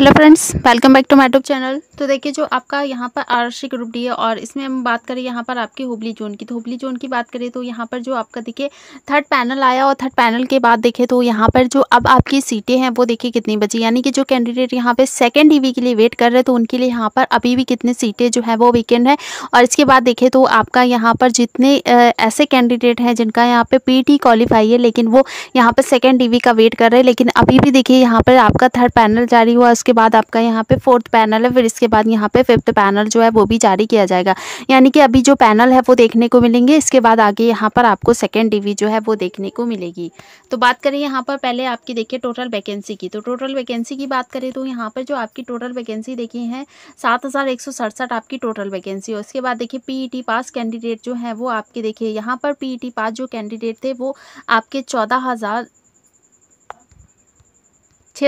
hello friends welcome back to my channel तो देखिए जो आपका यहाँ पर आरसी ग्रुप डी है और इसमें हम बात करें यहाँ पर आपकी हुबली जोन की तो हुबली जोन की बात करें तो यहाँ पर जो आपका देखिए थर्ड पैनल आया और थर्ड पैनल के बाद देखें तो यहाँ पर जो अब आपकी सीटें हैं वो देखिए कितनी बची यानी कि जो कैंडिडेट यहाँ पर सेकेंड ई के लिए वेट कर रहे तो उनके लिए यहाँ पर अभी भी कितनी सीटें जो है वो वीकेंड है और इसके बाद देखें तो आपका यहाँ पर जितने ऐसे कैंडिडेट हैं जिनका यहाँ पर पी टी क्वालिफाई है लेकिन वो यहाँ पर सेकेंड ई का वेट कर रहे हैं लेकिन अभी भी देखिए यहाँ पर आपका थर्ड पैनल जारी हुआ इसके बाद आपका यहाँ पे फोर्थ पैनल है फिर इसके बाद यहाँ पे फिफ्थ पैनल जो है वो भी जारी किया जाएगा यानी कि अभी जो पैनल है वो देखने को मिलेंगे इसके बाद आगे यहाँ पर आपको सेकेंड डिवी जो है वो देखने को मिलेगी तो बात करें यहाँ पर पहले आपकी देखिए टोटल वैकेंसी की तो टोटल वैकेंसी की बात करें तो यहाँ पर जो आपकी टोटल वैकेंसी देखी है सात आपकी टोटल वैकेंसी और उसके बाद देखिए पीई पास कैंडिडेट जो है वो आपके देखिए यहाँ पर पीई पास e जो कैंडिडेट थे वो आपके चौदह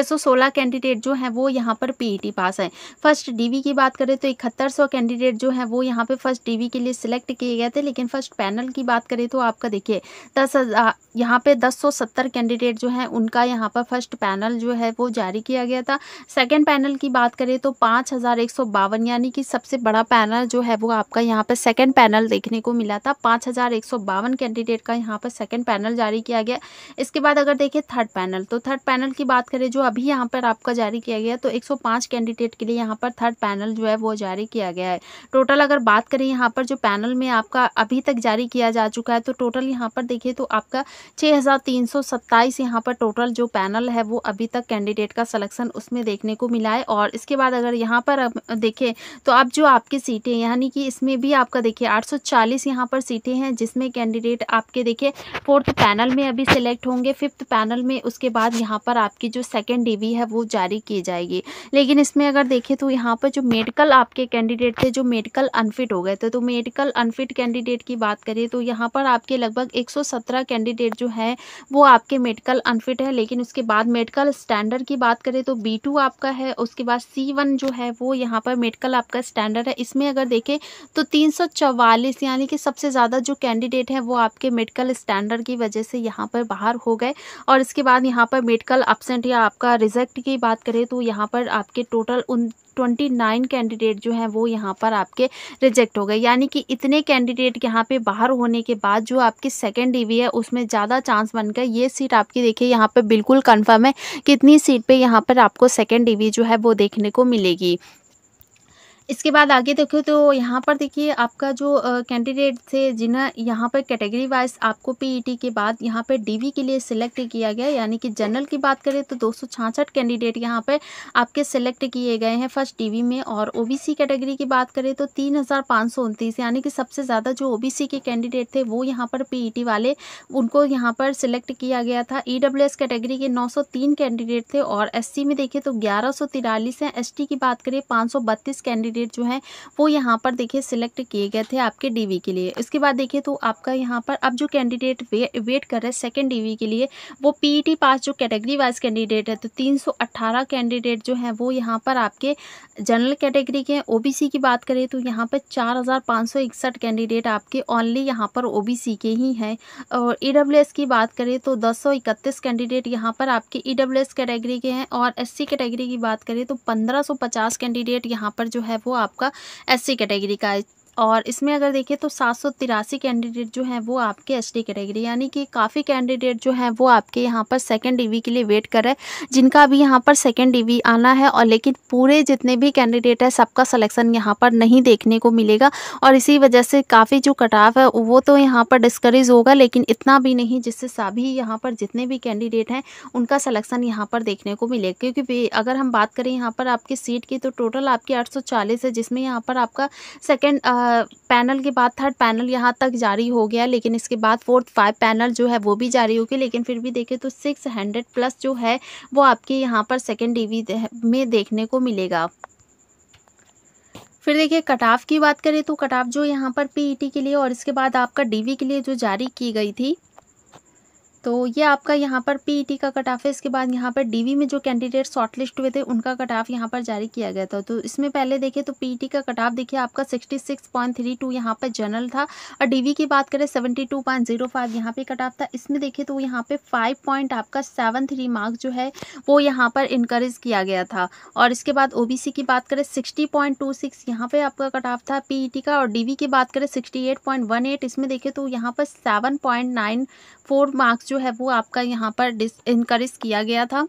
616 कैंडिडेट जो हैं वो यहाँ पर पीईटी e पास है फर्स्ट डीवी की बात करें तो इकहत्तर कैंडिडेट जो हैं वो यहाँ पे फर्स्ट डीवी के लिए सिलेक्ट किए गए थे लेकिन फर्स्ट पैनल की बात करें तो आपका देखिए दस यहाँ पे दस कैंडिडेट जो हैं उनका यहाँ पर फर्स्ट पैनल जो है वो जारी किया गया था सेकेंड पैनल की बात करें तो पाँच यानी कि सबसे बड़ा पैनल जो है वो आपका यहाँ पर सेकेंड पैनल देखने को मिला था पाँच कैंडिडेट का यहाँ पर सेकेंड पैनल जारी किया गया इसके बाद अगर देखिए थर्ड पैनल तो थर्ड पैनल की बात करें जो अभी यहाँ पर आपका जारी किया गया तो 105 कैंडिडेट के लिए यहाँ पर थर्ड पैनल जो है वो जारी किया गया है टोटल अगर बात करें यहाँ पर जो पैनल में आपका अभी तक जारी किया जा चुका है तो टोटल यहाँ पर देखिए तो आपका छः हज़ार पर टोटल जो पैनल है वो अभी तक कैंडिडेट का सलेक्शन उसमें देखने को मिला है और इसके बाद अगर यहाँ पर देखें तो अब जो आपकी सीटें यानी कि इसमें भी आपका देखिए चालीस यहाँ पर सीटें हैं जिसमें कैंडिडेट आपके देखिए फोर्थ पैनल में अभी सिलेक्ट होंगे फिफ्थ पैनल में उसके बाद यहाँ पर आपकी जो सेकेंड सेकेंड डी है वो जारी की जाएगी लेकिन इसमें अगर देखें तो यहाँ पर जो मेडिकल आपके कैंडिडेट थे जो मेडिकल अनफिट हो गए थे तो मेडिकल अनफिट कैंडिडेट की बात करें तो यहाँ पर आपके लगभग 117 कैंडिडेट जो है वो आपके मेडिकल अनफिट है लेकिन उसके बाद मेडिकल स्टैंडर्ड की बात करें तो बी आपका है उसके बाद सी जो है वो यहाँ पर मेडिकल आपका स्टैंडर्ड है इसमें अगर देखें तो तीन यानी कि सबसे ज़्यादा जो कैंडिडेट है वो आपके मेडिकल स्टैंडर्ड की वजह से यहाँ पर बाहर हो गए और इसके बाद यहाँ पर मेडिकल अपसेंट या आपका रिजल्ट की बात करें तो यहाँ पर आपके टोटल उन ट्वेंटी नाइन कैंडिडेट जो हैं वो यहाँ पर आपके रिजेक्ट हो गए यानी कि इतने कैंडिडेट यहाँ पे बाहर होने के बाद जो आपकी सेकेंड ई है उसमें ज़्यादा चांस बन गए ये सीट आपकी देखिए यहाँ पे बिल्कुल कंफर्म है कितनी सीट पे यहाँ पर आपको सेकेंड ई जो है वो देखने को मिलेगी इसके बाद आगे देखो तो यहाँ पर देखिए आपका जो कैंडिडेट थे जिन्हें यहाँ पर कैटेगरी वाइज आपको पीईटी e के बाद यहाँ पर डीवी के लिए सिलेक्ट किया गया यानी कि जनरल की बात करें तो दो कैंडिडेट यहाँ पर आपके सिलेक्ट किए गए हैं फर्स्ट डीवी में और ओबीसी कैटेगरी की बात करें तो तीन यानी कि सबसे ज़्यादा जो ओ के कैंडिडेट थे वो यहाँ पर पी e वाले उनको यहाँ पर सिलेक्ट किया गया था ई e कैटेगरी के नौ कैंडिडेट थे और एस में देखिए तो ग्यारह सौ तिरालीस हैं एसटी की बात करें बत्तीस कैंडिडेट कैंडिडेट जो हैं वो यहाँ पर देखिए सिलेक्ट किए गए थे आपके डीवी के लिए इसके बाद देखिए तो आपका यहाँ पर अब जो कैंडिडेट वे, वेट कर रहे हैं सेकेंड डी के लिए वो पीईटी पास e जो कैटेगरी वाइज कैंडिडेट है तो तीन कैंडिडेट जो हैं वो यहाँ पर आपके जनरल कैटेगरी के ओ की बात करें तो यहाँ पर चार कैंडिडेट आपके ओनली यहाँ पर ओ के ही हैं और ई e की बात करें तो इकतीस कैंडिडेट यहाँ पर आपके ई e कैटेगरी के हैं और एससी कैटेगरी की बात करें तो 1550 कैंडिडेट यहाँ पर जो है वो आपका सी कैटेगरी का और इसमें अगर देखें तो सात सौ तिरासी कैंडिडेट जो हैं वो आपके एस टी कैटेगरी यानी कि काफ़ी कैंडिडेट जो हैं वो आपके यहाँ पर सेकेंड डी के लिए वेट कर रहे हैं जिनका अभी यहाँ पर सेकेंड डी आना है और लेकिन पूरे जितने भी कैंडिडेट हैं सबका सलेक्शन यहाँ पर नहीं देखने को मिलेगा और इसी वजह से काफ़ी जो कटाव है वो तो यहाँ पर डिस्करेज होगा लेकिन इतना भी नहीं जिससे सभी यहाँ पर जितने भी कैंडिडेट हैं उनका सलेक्शन यहाँ पर देखने को मिलेगा क्योंकि अगर हम बात करें यहाँ पर आपकी सीट की तो टोटल आपकी चालीस है जिसमें यहाँ पर आपका सेकेंड पैनल के बाद थर्ड पैनल यहाँ तक जारी हो गया लेकिन इसके बाद फोर्थ फाइव पैनल जो है वो भी जारी हो गया लेकिन फिर भी देखें तो सिक्स हंड्रेड प्लस जो है वो आपके यहाँ पर सेकेंड डी में देखने को मिलेगा फिर देखिए कटाफ की बात करें तो ऑफ जो यहाँ पर पीईटी e के लिए और इसके बाद आपका डीवी के लिए जो जारी की गई थी तो ये आपका यहाँ पर पीईटी e का कट ऑफ है इसके बाद यहाँ पर डीवी में जो कैंडिडेट शॉर्टलिस्ट हुए थे उनका कट ऑफ यहाँ पर जारी किया गया था तो इसमें पहले देखिए तो पीईटी e का कट ऑफ देखिए आपका sixty six point three two यहाँ पर जनरल था और डीवी की बात करें seventy two point zero five यहाँ पर कट ऑफ था इसमें देखिए तो यहाँ पर फाइव पॉइंट आपका सेवन थ्री मार्क्स जो है वो यहाँ पर इनक्रेज किया गया था और इसके बाद ओ की बात करें सिक्सटी पॉइंट टू सिक्स यहाँ पर आपका कट ऑफ था टी e का और वी की बात करें sixty eight point one eight इसमें देखिए तो यहाँ पर seven point nine four marks जो है वो आपका यहाँ पर डिस इनक्रेज किया गया था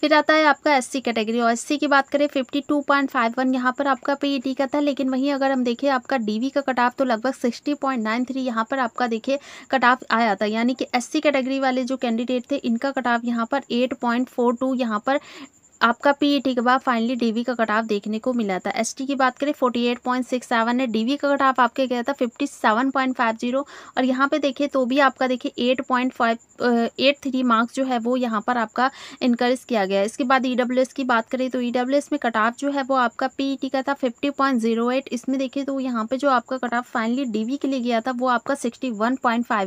फिर आता है आपका एससी कैटेगरी और एससी की बात करें fifty two point five one यहाँ पर आपका पे टी e का था लेकिन वहीं अगर हम देखें आपका डीवी का कटाफ तो लगभग सिक्सटी पॉइंट नाइन थ्री यहाँ पर आपका देखिए कटाफ आया था यानी कि एससी कैटेगरी वाले जो कैंडिडेट थे इनका कटाफ यहाँ पर एट पॉइंट फोर टू यहाँ पर आपका पीईटी e के बाद फाइनली डीवी का कटाव देखने को मिला था एसटी की बात करें forty eight point six seven है डीवी का कटाव आपके गया था fifty seven point five zero और यहाँ पे देखिए तो भी आपका देखिए eight point five eight three marks जो है वो यहाँ पर आपका इनकरेज किया गया इसके बाद ई e की बात करें तो ई e में कटाव जो है वो आपका पी का था फिफ्टी इसमें देखिए तो यहाँ पर जो आपका कटाव फाइनली डी के लिए गया था वो आपका सिक्सटी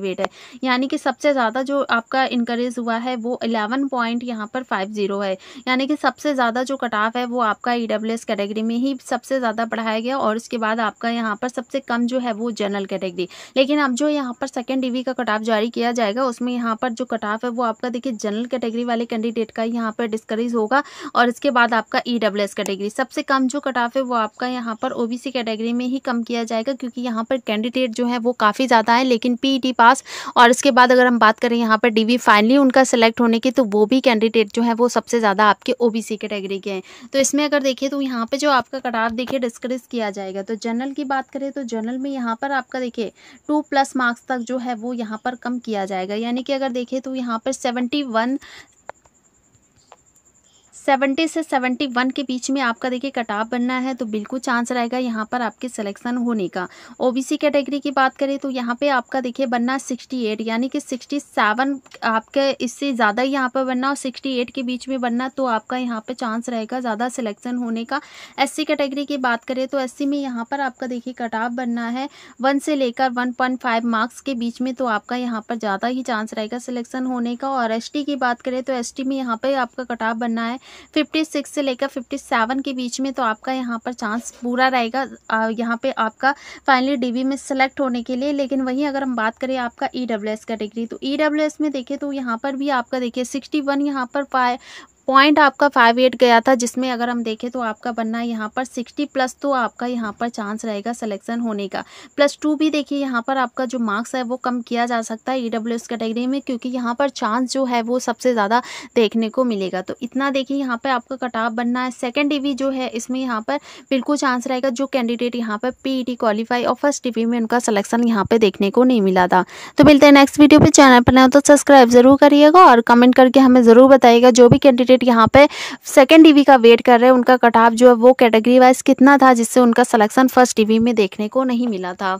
है यानी कि सबसे ज़्यादा जो आपका इनकरेज हुआ है वो इलेवन पॉइंट यहाँ पर फाइव है यानी कि सबसे ज़्यादा जो ऑफ है वो आपका ई e कैटेगरी में ही सबसे ज़्यादा पढ़ाया गया और उसके बाद आपका यहाँ पर सबसे कम जो है वो जनरल कैटेगरी लेकिन अब जो यहाँ पर सेकेंड डिवी का कटाव जारी किया जाएगा उसमें यहाँ पर जो कटाव है वो आपका देखिए जनरल कैटेगरी वाले कैंडिडेट का यहाँ पर डिस्करेज होगा और इसके बाद आपका ई e कैटेगरी सबसे कम जो ऑफ है वो आपका यहाँ पर ओ कैटेगरी में ही कम किया जाएगा क्योंकि यहाँ पर कैंडिडेट जो है वो काफ़ी ज़्यादा है लेकिन पी पास e और इसके बाद अगर हम बात करें यहाँ पर डिवी फाइनली उनका सेलेक्ट होने की तो वो भी कैंडिडेट जो है वो सबसे ज़्यादा आपके ओ ओबीसी कैटेगरी के हैं तो इसमें अगर देखें तो यहाँ पे जो आपका कटार देखिए डिस्करेज किया जाएगा तो जनरल की बात करें तो जनरल में यहाँ पर आपका देखिए टू प्लस मार्क्स तक जो है वो यहाँ पर कम किया जाएगा यानी कि अगर देखें तो यहाँ पर सेवेंटी वन सेवेंटी से सेवेंटी वन के बीच में आपका देखिए कटाप बनना है तो बिल्कुल चांस रहेगा यहाँ पर आपके सिलेक्शन होने का ओबीसी कैटेगरी की बात करें तो यहाँ पे आपका देखिए बनना सिक्सटी एट यानी कि सिक्सटी सेवन आपके इससे ज़्यादा यहाँ पर बनना और सिक्सटी एट के बीच में बनना तो आपका यहाँ पर चांस रहेगा ज़्यादा सिलेक्शन होने का एस कैटेगरी की बात करें तो एस में यहाँ पर आपका देखिए कटाप बनना है वन से लेकर वन मार्क्स के बीच में तो आपका यहाँ पर ज़्यादा ही चांस रहेगा सिलेक्शन होने का और एस की बात करें तो एस में यहाँ पर आपका कटाव बनना है फिफ्टी सिक्स से लेकर फिफ्टी सेवन के बीच में तो आपका यहाँ पर चांस पूरा रहेगा यहाँ पे आपका फाइनली डीबी में सेलेक्ट होने के लिए लेकिन वहीं अगर हम बात करें आपका ई e का डिग्री तो ई e में देखें तो यहाँ पर भी आपका देखिए सिक्सटी वन यहाँ पर पॉइंट आपका फाइव एट गया था जिसमें अगर हम देखें तो आपका बनना यहाँ पर सिक्सटी प्लस तो आपका यहाँ पर चांस रहेगा सिलेक्शन होने का प्लस टू भी देखिए यहाँ पर आपका जो मार्क्स है वो कम किया जा सकता है ई डब्ल्यू एस कैटेगरी में क्योंकि यहाँ पर चांस जो है वो सबसे ज़्यादा देखने को मिलेगा तो इतना देखिए यहाँ पर आपका कटाव बनना है सेकेंड डिवी जो है इसमें यहाँ पर बिल्कुल चांस रहेगा जो कैंडिडेट यहाँ पर पी ई टी क्वालिफाई और फर्स्ट डिवी में उनका सलेक्शन यहाँ पर देखने को नहीं मिला था तो मिलते हैं नेक्स्ट वीडियो पर चैनल पर ना तो सब्सक्राइब जरूर करिएगा और कमेंट करके हमें ज़रूर बताइएगा जो भी कैंडिडेट कैंडिडेट यहाँ पे सेकेंड डिवी का वेट कर रहे हैं उनका कटाव जो है वो कैटेगरी वाइज कितना था जिससे उनका सलेक्शन फर्स्ट डिवी में देखने को नहीं मिला था